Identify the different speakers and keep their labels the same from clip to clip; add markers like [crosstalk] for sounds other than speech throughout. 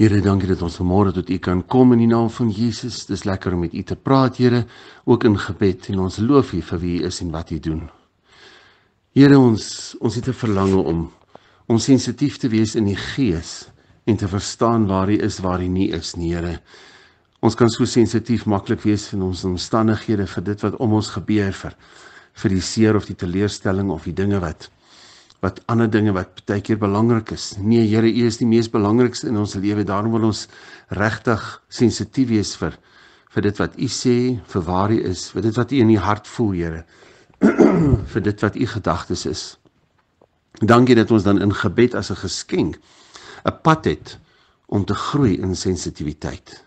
Speaker 1: Here, dankie dat ons vanmôre tot U kan kom in die naam van Jesus. Dis lekker om met U te praat, Here, ook in gebed en ons loof U vir wie U is en wat U doen. Here, ons ons het 'n verlange om om sensitief te wees in die gees en te verstaan waar U is, waar U nie is nie, Here. Ons kan so sensitief maklik wees in ons omstandighede vir dit wat om ons gebeur vir vir die seer of die teleurstelling of die dinge wat wat ander dinge wat baie keer belangrik is. Nee, Here, U is die mees belangrikste in ons lewe. Daarom wil ons regtig sensitief wees vir vir dit wat U sê, vir waar U is, vir dit wat U in die hart voel, Here. [clears throat] vir dit wat U gedagtes is. Dankie dat ons dan in gebed as 'n geskenk 'n pad het om te groei in sensitiwiteit.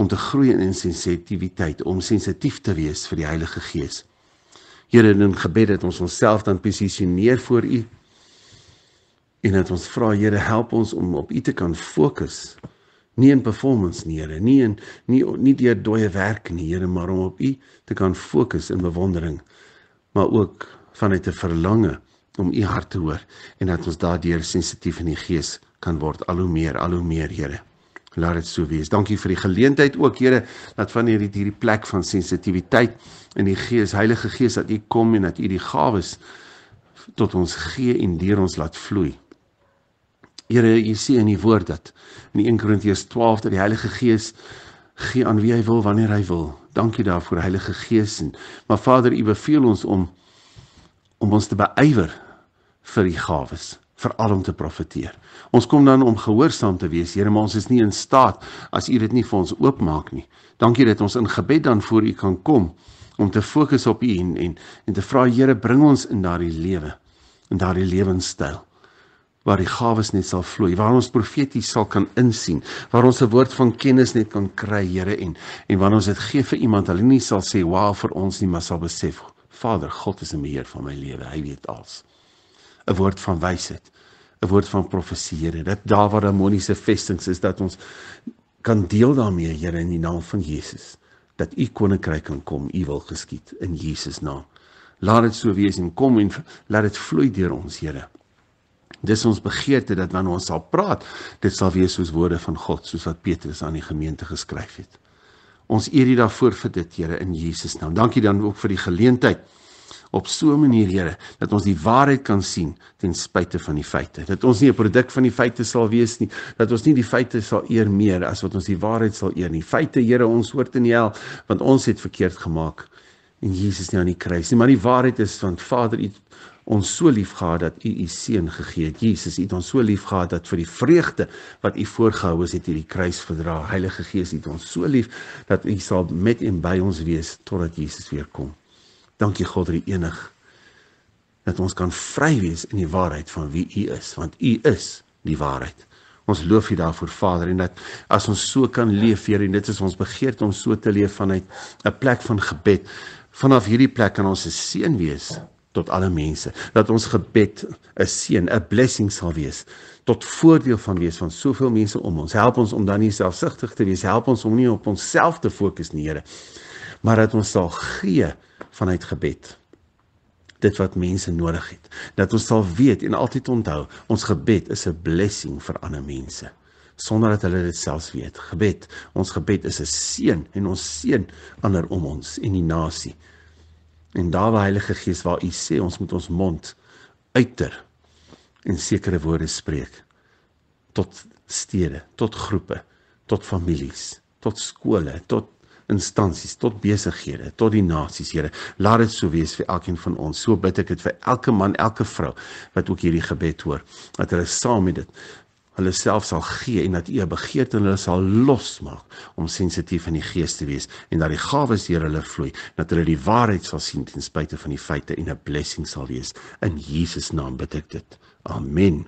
Speaker 1: Om te groei in sensitiwiteit, om sensitief te wees vir die Heilige Gees. Here in gebed het ons onsself dan posisioneer voor U. En dat ons vra Here help ons om op U te kan fokus. Nie in performance nie Here, nie in nie nie deur dooie werk nie Here, maar om op U te kan fokus in bewondering, maar ook vanuit 'n verlange om U hart te hoor en dat ons daardeur sensitief in die gees kan word al hoe meer, al hoe meer Here laat dit so wees. Dankie vir die geleentheid ook Here dat van hierdie hierdie plek van sensitiwiteit in die Gees, Heilige Gees dat U kom en dat U die gawes tot ons gee en deur ons laat vloei. Here, U sê in U woord dat in 1 Korintiërs 12 dat die Heilige Gees gee aan wie hy wil wanneer hy wil. Dankie daarvoor Heilige Gees en maar Vader, U beveel ons om om ons te beywer vir die gawes veral om te profeteer. Ons kom dan om gehoorsaam te wees. Here, maar ons is nie in staat as U dit nie vir ons oopmaak nie. Dankie dat ons in gebed dan voor U kan kom om te fokus op U en en, en te vra Here, bring ons in daardie lewe, in daardie lewenstyl waar die gawes net sal vloei, waar ons profeties sal kan insien, waar ons 'n woord van kennis net kan kry, Here, en en wanneer ons dit gee vir iemand, hulle nie sal sê, "Wow, vir ons nie," maar sal besef, "Vader, God is die beheer van my lewe. Hy weet alles." 'n woord van wysheid, 'n woord van profeseer. Dat daar waar demoniese vestings is, dat ons kan deel daarmee, Here, in die naam van Jesus, dat u koninkryk kan kom, u wil geskied in Jesus naam. Laat dit so wees en kom en laat dit vloei deur ons, Here. Dis ons begeerte dat wanneer ons sal praat, dit sal wees soos woorde van God, soos wat Petrus aan die gemeente geskryf het. Ons eer U daarvoor vir dit, Here, in Jesus naam. Dankie dan ook vir die geleentheid op so 'n manier, Here, dat ons die waarheid kan sien ten spyte van die feite. Dat ons nie 'n produk van die feite sal wees nie, dat ons nie die feite sal eer meer as wat ons die waarheid sal eer nie. Feite, Here, ons hoort in die hel, want ons het verkeerd gemaak en Jesus nie aan die kruis nie, maar die waarheid is want Vader, U ons so lief gehad dat U U seun gegee het. Jesus, U het ons so lief gehad dat vir die vreugde wat U voorgehou is, het U die kruis verdra. Heilige Gees, U het ons so lief dat U sal met en by ons wees totdat Jesus weer kom. Dankie God vir die enig dat ons kan vry wees in die waarheid van wie U is, want U is die waarheid. Ons loof U daarvoor Vader en dat as ons so kan leef, Here, en dit is ons begeerte om so te leef vanuit 'n plek van gebed. Vanaf hierdie plek kan ons 'n seën wees tot alle mense. Dat ons gebed 'n seën, 'n blessing sal wees tot voordeel van wees van soveel mense om ons. Help ons om dan nie selfsugtig te wees. Help ons om nie op onsself te fokus nie, Here maar dat ons sal gee vanuit gebed dit wat mense nodig het. Dat ons sal weet en altyd onthou, ons gebed is 'n blessing vir ander mense sonder dat hulle dit selfs weet. Gebed, ons gebed is 'n seën en ons seën ander om ons en die nasie. En daar waar Heilige Gees waar u sê ons moet ons mond uiter en sekere woorde spreek tot stede, tot groepe, tot families, tot skole, tot instansies tot besighede tot die nasies Here laat dit so wees vir elkeen van ons so bid ek dit vir elke man elke vrou wat ook hierdie gebed hoor dat hulle saam met dit hulle self sal gee en dat u 'n begeerte in hulle sal losmaak om sensitief in die gees te wees en dat die gawes deur hulle vloei dat hulle die waarheid sal sien ten spyte van die feite en 'n blessing sal wees in Jesus naam bid ek dit amen